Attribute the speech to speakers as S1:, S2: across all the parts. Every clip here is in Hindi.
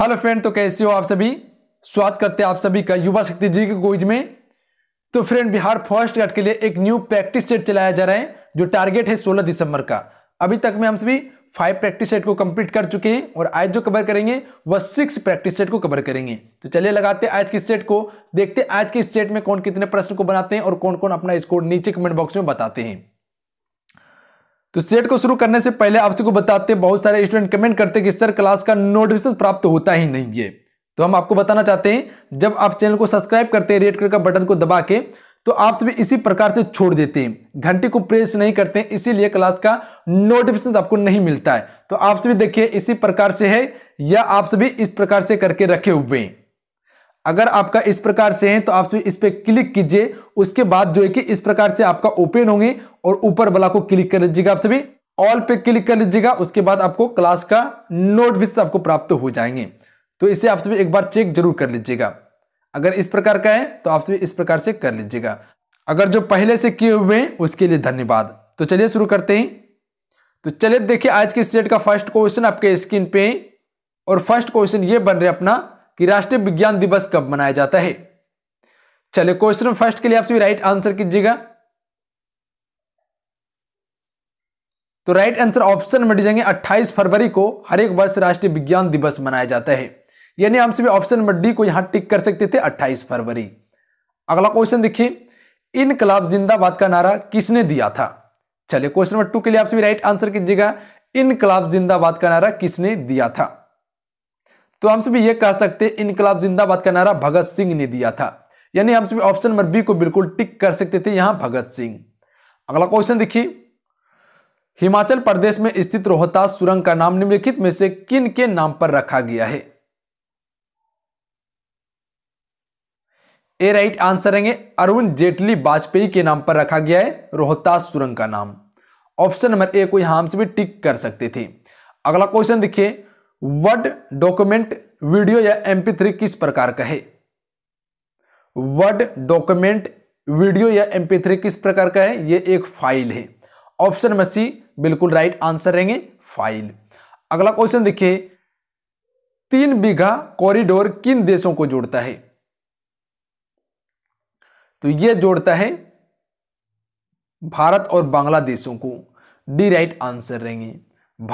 S1: हेलो फ्रेंड तो कैसे हो आप सभी स्वागत करते हैं आप सभी का युवा शक्ति जी के कोइज में तो फ्रेंड बिहार फर्स्ट कट के लिए एक न्यू प्रैक्टिस सेट चलाया जा रहा है जो टारगेट है 16 दिसंबर का अभी तक में हम सभी फाइव प्रैक्टिस सेट को कंप्लीट कर चुके हैं और आज जो कवर करेंगे वह सिक्स प्रैक्टिस सेट को कवर करेंगे तो चलिए लगाते हैं आज के सेट को देखते हैं आज के सेट में कौन कितने प्रश्न को बनाते हैं और कौन कौन अपना स्कोर नीचे कमेंट बॉक्स में बताते हैं तो सेट को शुरू करने से पहले आपसे को बताते बहुत सारे स्टूडेंट कमेंट करते कि सर क्लास का नोटिफिकेशन प्राप्त होता ही नहीं है तो हम आपको बताना चाहते हैं जब आप चैनल को सब्सक्राइब करते हैं रेड कलर का बटन को दबा के तो आप सभी इसी प्रकार से छोड़ देते हैं घंटे को प्रेस नहीं करते हैं इसीलिए क्लास का नोटिफिकेशन आपको नहीं मिलता है तो आप सभी देखिए इसी प्रकार से है या आप सभी इस प्रकार से करके रखे हुए हैं अगर आपका इस प्रकार से है तो आप इस पर क्लिक कीजिए उसके बाद जो है कि इस प्रकार से आपका ओपन होंगे और ऊपर वाला को क्लिक कर लीजिएगा आप सभी ऑल पे क्लिक कर लीजिएगा उसके बाद आपको क्लास का नोट भी आपको प्राप्त हो जाएंगे तो इसे आप सभी एक बार चेक जरूर कर लीजिएगा अगर इस प्रकार का है तो आप सभी इस प्रकार से कर लीजिएगा अगर जो पहले से किए हुए हैं उसके लिए धन्यवाद तो चलिए शुरू करते हैं तो चलिए देखिए आज के सेट का फर्स्ट क्वेश्चन आपके स्क्रीन पे और फर्स्ट क्वेश्चन ये बन रहा है अपना कि राष्ट्रीय विज्ञान दिवस कब मनाया जाता है चलिए क्वेश्चन फर्स्ट के लिए आप सभी राइट आंसर कीजिएगा तो राइट आंसर ऑप्शन में जाएंगे 28 फरवरी को हर एक वर्ष राष्ट्रीय विज्ञान दिवस मनाया जाता है यानी हम सभी ऑप्शन नंबर डी को यहां टिक कर सकते थे 28 फरवरी अगला क्वेश्चन देखिए इनकलाब जिंदाबाद का नारा किसने दिया था चलिए क्वेश्चन नंबर टू के लिए आप सभी राइट आंसर कीजिएगा इनकलाब जिंदाबाद का नारा किसने दिया था तो हम सभी ये कह सकते हैं इनकलाब जिंदाबाद का नारा भगत सिंह ने दिया था यानी हम सभी ऑप्शन नंबर बी को बिल्कुल टिक कर सकते थे यहां भगत सिंह अगला क्वेश्चन देखिए हिमाचल प्रदेश में स्थित रोहतास सुरंग का नाम निम्नलिखित में से किन के नाम पर रखा गया है ए राइट आंसर है अरुण जेटली वाजपेयी के नाम पर रखा गया है रोहतास सुरंग का नाम ऑप्शन नंबर ए को यहां से भी टिक कर सकते थे अगला क्वेश्चन देखिए वर्ड डॉक्यूमेंट वीडियो या एमपी थ्री किस प्रकार का है वर्ड डॉक्यूमेंट वीडियो या एमपी थ्री किस प्रकार का है यह एक फाइल है ऑप्शन नंबर सी बिल्कुल राइट आंसर रहेंगे फाइल अगला क्वेश्चन देखिए तीन बीघा कॉरिडोर किन देशों को जोड़ता है तो यह जोड़ता है भारत और बांग्लादेशों को डी राइट आंसर रहेंगे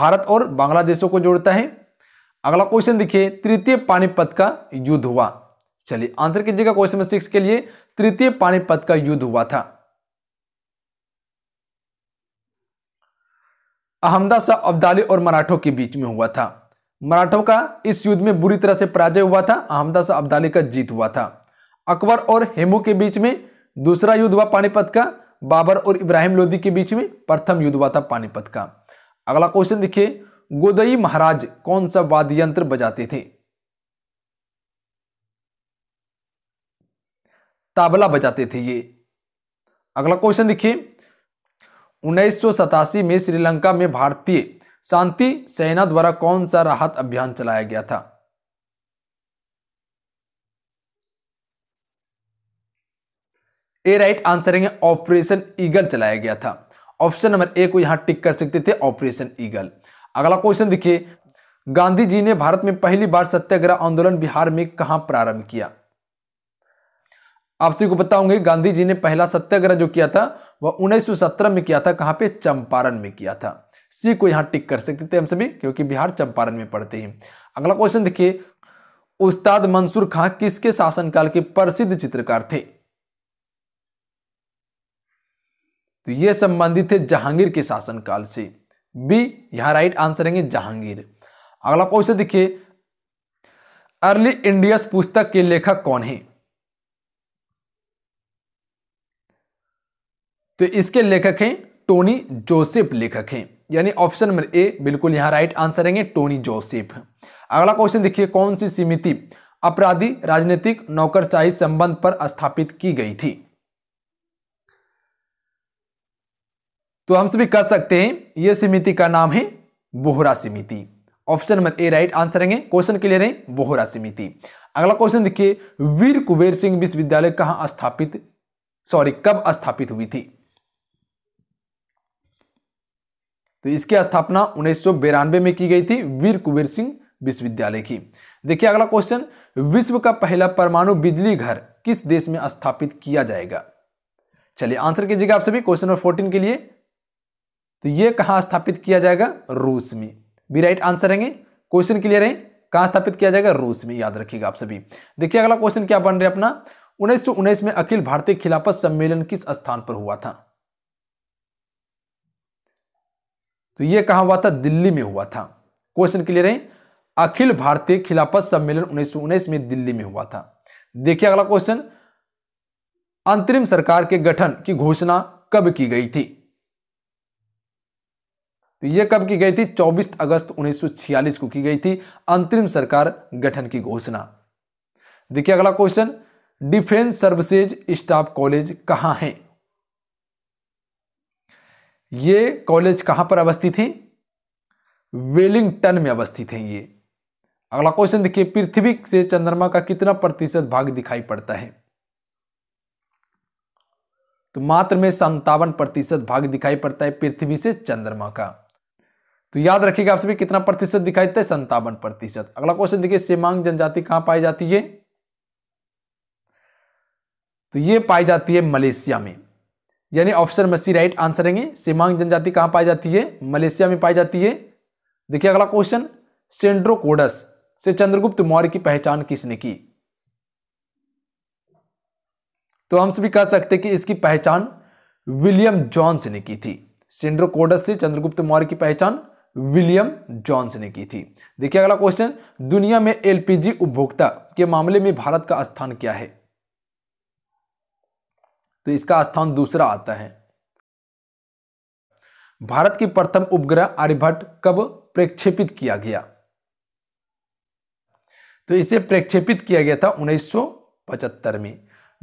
S1: भारत और बांग्लादेशों को जोड़ता है अगला क्वेश्चन देखिए तृतीय पानीपत का युद्ध हुआ चलिए आंसर कीजिएगा क्वेश्चन नंबर सिक्स के लिए तृतीय पानीपत का युद्ध हुआ था अहमदा शाह अब्दाली और मराठों के बीच में हुआ था मराठों का इस युद्ध में बुरी तरह से पराजय हुआ था अहमदा शाह अब्दाली का जीत हुआ था अकबर और हेमू के बीच में दूसरा युद्ध हुआ पानीपत का बाबर और इब्राहिम लोधी के बीच में प्रथम युद्ध हुआ था पानीपत का अगला क्वेश्चन देखिए गोदई महाराज कौन सा वाद्य यंत्र बजाते थे ताबला बजाते थे ये अगला क्वेश्चन देखिए उन्नीस में श्रीलंका में भारतीय शांति सेना द्वारा कौन सा राहत अभियान चलाया गया था ए राइट आंसर है ऑपरेशन ईगल चलाया गया था ऑप्शन नंबर ए को यहां टिक कर सकते थे ऑपरेशन ईगल अगला क्वेश्चन देखिए गांधी जी ने भारत में पहली बार सत्याग्रह आंदोलन बिहार में कहां प्रारंभ किया आपसे को बताऊंगे गांधी जी ने पहला सत्याग्रह जो किया था वह 1917 में किया था कहां पे चंपारण में किया था सी को यहां टिक कर सकते थे हम सभी क्योंकि बिहार चंपारण में पढ़ते हैं अगला क्वेश्चन देखिए उस्ताद मंसूर खां किसके शासनकाल के प्रसिद्ध चित्रकार थे तो ये संबंधित थे जहांगीर के शासनकाल से बी यहाँ राइट आंसर है जहांगीर अगला क्वेश्चन देखिए अर्ली इंडियस पुस्तक के लेखक कौन है तो इसके लेखक हैं टोनी जोसेफ लेखक हैं यानी ऑप्शन नंबर ए बिल्कुल यहां राइट आंसर है टोनी जोसेफ अगला क्वेश्चन देखिए कौन सी समिति अपराधी राजनीतिक नौकरशाही संबंध पर स्थापित की गई थी तो हम सभी कह सकते हैं यह समिति का नाम है बोहरा समिति option number A right answer रहेंगे क्वेश्चन क्लियर है बोहरा समिति अगला क्वेश्चन देखिए वीर कुबेर सिंह विश्वविद्यालय कहां स्थापित सॉरी कब स्थापित हुई थी तो इसकी स्थापना उन्नीस में की गई थी वीर कुबेर सिंह विश्वविद्यालय की देखिए अगला क्वेश्चन विश्व का पहला परमाणु बिजली घर किस देश में स्थापित किया जाएगा चलिए आंसर कीजिएगा आप सभी क्वेश्चन नंबर फोर्टीन के लिए तो ये कहाँ स्थापित किया जाएगा रूस में बी राइट आंसर रहेंगे क्वेश्चन क्लियर है कहाँ स्थापित किया जाएगा रूस में याद रखिएगा आप सभी देखिए अगला क्वेश्चन क्या बन रहा है अपना उन्नीस में अखिल भारतीय खिलाफत सम्मेलन किस स्थान पर हुआ था तो ये कहा हुआ था दिल्ली में हुआ था क्वेश्चन क्लियर है अखिल भारतीय खिलाफत सम्मेलन उन्नीस में दिल्ली में हुआ था देखिए अगला क्वेश्चन अंतरिम सरकार के गठन की घोषणा कब की गई थी तो ये कब की गई थी 24 अगस्त 1946 को की गई थी अंतरिम सरकार गठन की घोषणा देखिए अगला question defence services staff college कहां है ये कॉलेज कहां पर अवस्थित है वेलिंगटन में अवस्थित है ये अगला क्वेश्चन देखिए पृथ्वी से चंद्रमा का कितना प्रतिशत भाग दिखाई पड़ता है तो मात्र में संतावन प्रतिशत भाग दिखाई पड़ता है पृथ्वी से चंद्रमा का तो याद रखिएगा आप सभी कितना प्रतिशत दिखाई देता है संतावन प्रतिशत अगला क्वेश्चन देखिए सीमांग जनजाति कहां पाई जाती है तो ये पाई जाती है मलेशिया में यानी ऑप्शन मसी राइट आंसर है सीमांग जनजाति कहां पाई जाती है मलेशिया में पाई जाती है देखिए अगला क्वेश्चन सेंड्रोकोडस से चंद्रगुप्त मौर्य की पहचान किसने की तो हम सभी कह सकते कि इसकी पहचान विलियम जॉन्स ने की थी सेंड्रोकोडस से चंद्रगुप्त मौर्य की पहचान विलियम जॉन्स ने की थी देखिए अगला क्वेश्चन दुनिया में एलपीजी उपभोक्ता के मामले में भारत का स्थान क्या है तो इसका स्थान दूसरा आता है भारत की प्रथम उपग्रह आर्यभट्ट कब प्रक्षेपित किया गया तो इसे प्रक्षेपित किया गया था 1975 में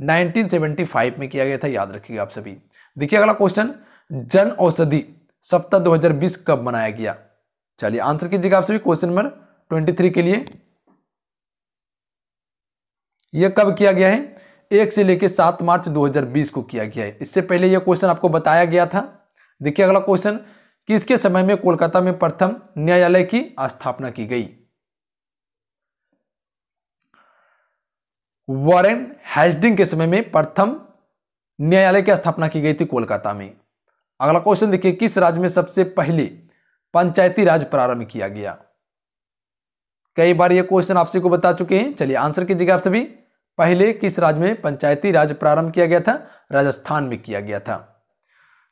S1: 1975 में किया गया था याद रखिएगा आप सभी देखिए अगला क्वेश्चन जन औषधि सप्ताह 2020 कब मनाया गया चलिए आंसर कीजिएगा आप सभी क्वेश्चन नंबर 23 के लिए यह कब किया गया है एक से लेकर सात मार्च 2020 को किया गया है इससे पहले यह क्वेश्चन आपको बताया गया था देखिए अगला क्वेश्चन किसके समय में कोलकाता में प्रथम न्यायालय की स्थापना की गई वॉरेन हैजडिंग के समय में प्रथम न्यायालय की स्थापना की गई थी कोलकाता में अगला क्वेश्चन देखिए किस राज्य में सबसे पहले पंचायती राज प्रारंभ किया गया कई बार ये क्वेश्चन आपसे को बता चुके हैं चलिए आंसर कीजिएगा आप सभी पहले किस राज्य में पंचायती राज प्रारंभ किया गया था राजस्थान में किया गया था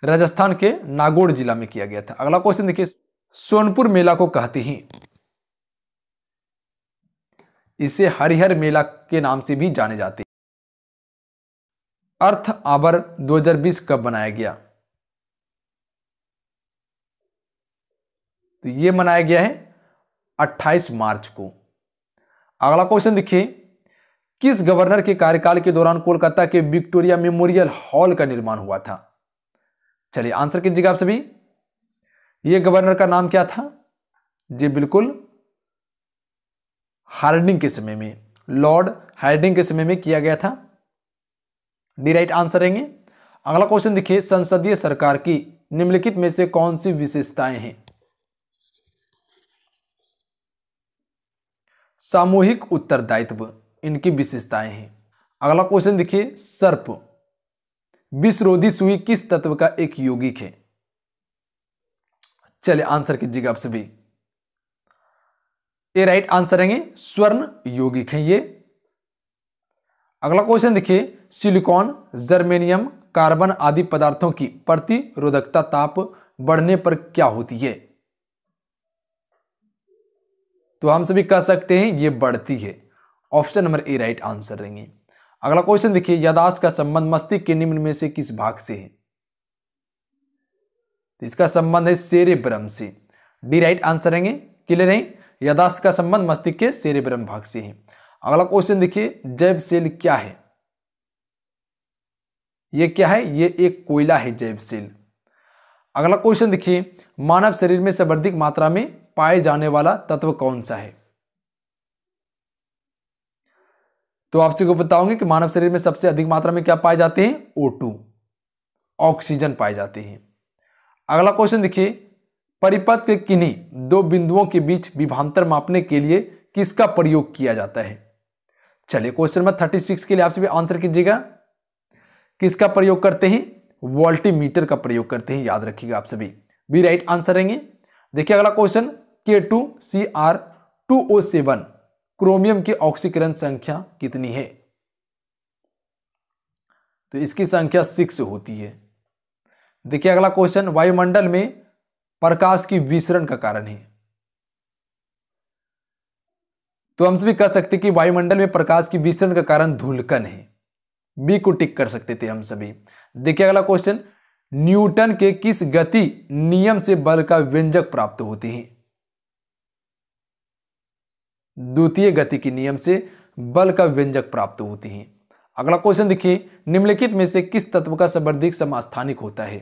S1: राजस्थान के नागौर जिला में किया गया था अगला क्वेश्चन देखिए सोनपुर मेला को कहते हैं इसे हरिहर मेला के नाम से भी जाने जाते अर्थ आवर 2020 कब बनाया गया तो ये मनाया गया है 28 मार्च को अगला क्वेश्चन देखिए किस गवर्नर के कार्यकाल के दौरान कोलकाता के विक्टोरिया मेमोरियल हॉल का निर्माण हुआ था चलिए आंसर कीजिएगा आप सभी ये गवर्नर का नाम क्या था जी बिल्कुल हार्डिंग के समय में लॉर्ड हार्डिंग के समय में किया गया था डी राइट आंसर रहेंगे अगला क्वेश्चन देखिए संसदीय सरकार की निम्नलिखित में से कौन सी विशेषताएं हैं सामूहिक उत्तरदायित्व इनकी विशेषताएं हैं अगला क्वेश्चन देखिए सर्प विश्वरोधी सुई किस तत्व का एक यौगिक है चलिए आंसर कीजिएगा आप सभी ये राइट आंसर है स्वर्ण यौगिक है ये अगला क्वेश्चन देखिए सिलिकॉन जर्मेनियम कार्बन आदि पदार्थों की प्रतिरोधकता ताप बढ़ने पर क्या होती है तो हम सभी कह सकते हैं ये बढ़ती है option number A right answer रहेंगे अगला क्वेश्चन देखिए यादाश्त का संबंध मस्तिष्क के निम्न में से किस भाग से है तो इसका संबंध है शेरे ब्रह्म से डी राइट आंसर रहेंगे क्लियर है यादाश्त का संबंध मस्तिष्क के शेरे ब्रह्म भाग से है अगला क्वेश्चन देखिए जैव सेल क्या है यह क्या है ये एक कोयला है जैव सेल अगला क्वेश्चन देखिए मानव शरीर में सर्वाधिक मात्रा में पाए जाने वाला तत्व कौन सा है तो सभी को बताओगे कि मानव शरीर में सबसे अधिक मात्रा में क्या पाए जाते हैं टू ऑक्सीजन पाए जाते हैं अगला क्वेश्चन देखिए परिपथ के किन्हीं दो बिंदुओं के बीच विभांतर मापने के लिए किसका प्रयोग किया जाता है चलिए क्वेश्चन नंबर थर्टी सिक्स के लिए आपसे भी आंसर कीजिएगा किसका प्रयोग करते हैं वोल्टीमीटर का प्रयोग करते हैं याद रखिएगा आप सभी बी राइट आंसर रहेंगे देखिए अगला question K two C R two O seven chromium की ऑक्सीकरण संख्या कितनी है तो इसकी संख्या सिक्स होती है देखिए अगला क्वेश्चन वायुमंडल में प्रकाश की विसरण का कारण है तो हम सभी कह सकते कि वायुमंडल में प्रकाश की विसरण का कारण धूलकन है बी को टिक कर सकते थे हम सभी देखिए अगला क्वेश्चन न्यूटन के किस गति नियम से बल का व्यंजक प्राप्त होते हैं द्वितीय गति के नियम से बल का व्यंजक प्राप्त होते हैं अगला क्वेश्चन देखिए निम्नलिखित में से किस तत्व का संवर्धिक समास्थानिक होता है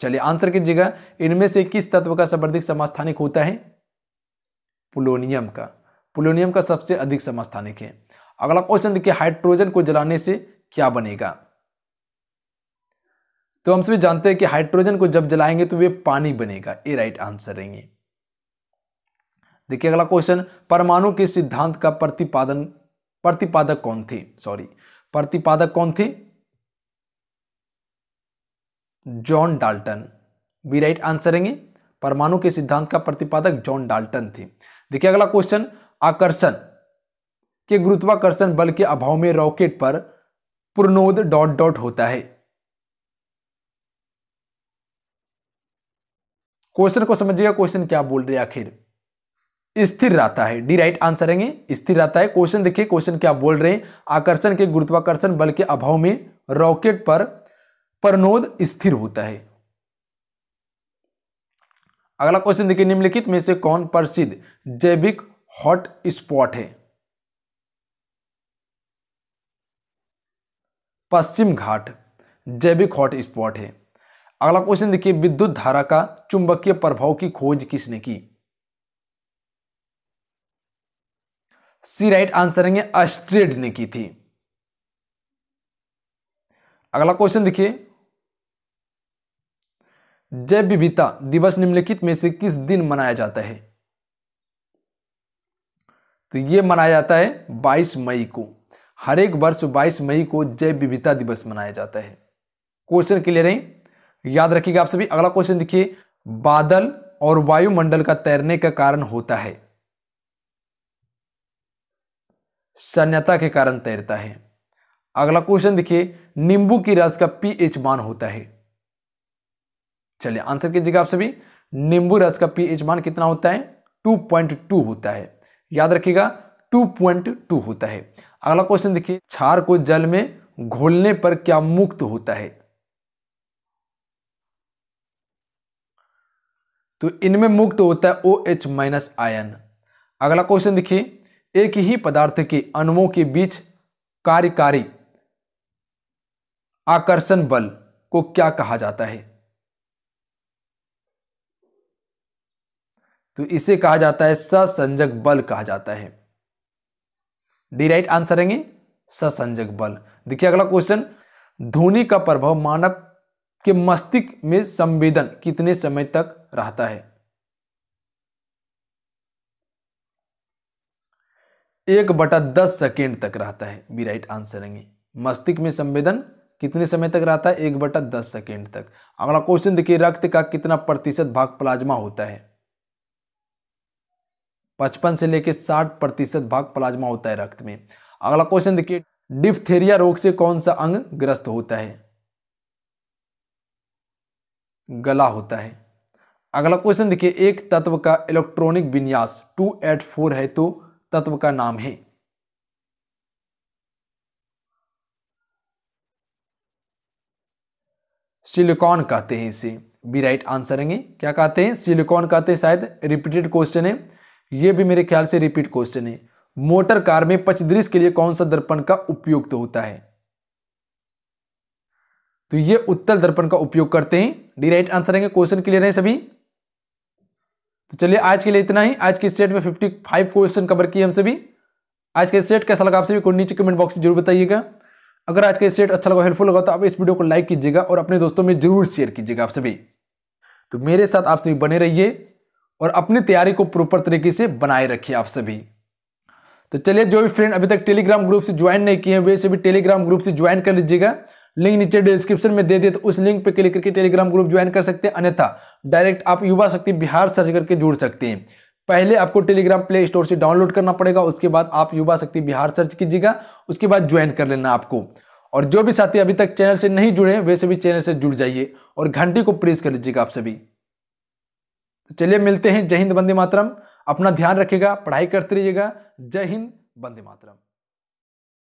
S1: चलिए आंसर कीजिएगा इनमें से किस तत्व का सर्वाधिक समास्थानिक होता है पुलोनियम का पुलोनियम का सबसे अधिक समास्थानिक है अगला क्वेश्चन देखिए हाइड्रोजन को जलाने से क्या बनेगा तो हम सभी जानते हैं कि हाइड्रोजन को जब जलाएंगे तो वे पानी बनेगा ए राइट आंसर रहेंगे देखिए अगला क्वेश्चन परमाणु के सिद्धांत का प्रतिपादन प्रतिपादक कौन थे सॉरी प्रतिपादक कौन थे John Dalton B right answer रहेंगे परमाणु के सिद्धांत का प्रतिपादक जॉन डाल्टन थे देखिए अगला क्वेश्चन आकर्षण के गुरुत्वाकर्षण बल के अभाव में रॉकेट पर पूर्णोद डॉट डॉट होता है क्वेश्चन को समझिएगा क्वेश्चन क्या बोल रहे आखिर स्थिर रहता है डी राइट आंसर है स्थिर रहता है क्वेश्चन देखिए क्वेश्चन क्या बोल रहे हैं आकर्षण के गुरुत्वाकर्षण बल के अभाव में रॉकेट पर परनोद स्थिर होता है अगला क्वेश्चन देखिए निम्नलिखित में से कौन प्रसिद्ध जैविक हॉट स्पॉट है पश्चिम घाट जैविक हॉट स्पॉट है अगला क्वेश्चन देखिए विद्युत धारा का चुंबकीय प्रभाव की खोज किसने की सी राइट आंसर रहेंगे अस्ट्रेड ने की थी अगला क्वेश्चन देखिए जैव विविधता दिवस निम्नलिखित में से किस दिन मनाया जाता है तो यह मनाया जाता है 22 मई को हर एक वर्ष 22 मई को जैव विविधता दिवस मनाया जाता है क्वेश्चन क्लियर है याद रखिएगा आप सभी अगला क्वेश्चन देखिए बादल और वायुमंडल का तैरने का कारण होता है सन्यता के कारण तैरता है अगला क्वेश्चन देखिए नींबू की रस का पीएच मान होता है चलिए आंसर कीजिएगा आप सभी नींबू रस का पीएच मान कितना होता है 2.2 होता है याद रखिएगा 2.2 होता है अगला क्वेश्चन देखिए क्षार को जल में घोलने पर क्या मुक्त होता है तो इनमें मुक्त होता है ओ एच माइनस आयन अगला क्वेश्चन देखिए एक ही पदार्थ के अणुओं के बीच कार्यकारी आकर्षण बल को क्या कहा जाता है तो इसे कहा जाता है ससंजक बल कहा जाता है डी राइट आंसर है ससंजक बल देखिए अगला क्वेश्चन ध्वनि का प्रभाव मानव कि मस्तिष्क में संवेदन कितने समय तक रहता है एक बटा दस सेकेंड तक रहता है बी राइट आंसर रहेंगे मस्तिष्क में संवेदन कितने समय तक रहता है एक बटा दस सेकेंड तक अगला क्वेश्चन देखिए रक्त का कितना प्रतिशत भाग प्लाज्मा होता है पचपन से लेकर साठ प्रतिशत भाग प्लाज्मा होता है रक्त में अगला क्वेश्चन देखिए डिफ्थेरिया रोग से कौन सा अंग ग्रस्त होता है गला होता है अगला क्वेश्चन देखिए एक तत्व का इलेक्ट्रॉनिक विन्यास टू एट फोर है तो तत्व का नाम है सिलिकॉन कहते हैं इसे बी राइट आंसर है क्या कहते हैं सिलिकॉन कहते हैं शायद रिपीटेड क्वेश्चन है यह भी मेरे ख्याल से रिपीट क्वेश्चन है मोटर कार में पचदृश के लिए कौन सा दर्पण का उपयुक्त तो होता है तो ये उत्तल दर्पण का उपयोग करते हैं डी राइट आंसर रहेंगे क्वेश्चन क्लियर है सभी तो चलिए आज के लिए इतना ही आज के सेट में फिफ्टी फाइव क्वेश्चन कवर किए हम सभी आज का सेट कैसा लगा आप सभी को नीचे कमेंट बॉक्स में जरूर बताइएगा अगर आज का सेट अच्छा लगा हेल्पफुल लगा तो आप इस वीडियो को लाइक कीजिएगा और अपने दोस्तों में जरूर शेयर कीजिएगा आप सभी तो मेरे साथ आप सभी बने रहिए और अपनी तैयारी को प्रॉपर तरीके से बनाए रखिए आप सभी तो चलिए जो भी फ्रेंड अभी तक टेलीग्राम ग्रुप से ज्वाइन नहीं किए वे सभी टेलीग्राम ग्रुप से ज्वाइन कर लीजिएगा लिंक नीचे डिस्क्रिप्शन में दे दिए तो उस लिंक पर क्लिक करके टेलीग्राम ग्रुप ज्वाइन कर सकते हैं अन्यथा डायरेक्ट आप युवा शक्ति बिहार सर्च करके जुड़ सकते हैं पहले आपको टेलीग्राम प्ले स्टोर से डाउनलोड करना पड़ेगा उसके बाद आप युवा शक्ति बिहार सर्च कीजिएगा उसके बाद ज्वाइन कर लेना आपको और जो भी साथी अभी तक चैनल से नहीं जुड़े वैसे भी चैनल से जुड़ जाइए और घंटी को प्रेस कर लीजिएगा आप सभी तो चलिए मिलते हैं जय हिंद बंदे मातरम अपना ध्यान रखिएगा पढ़ाई करते रहिएगा जय हिंद बंदे मातरम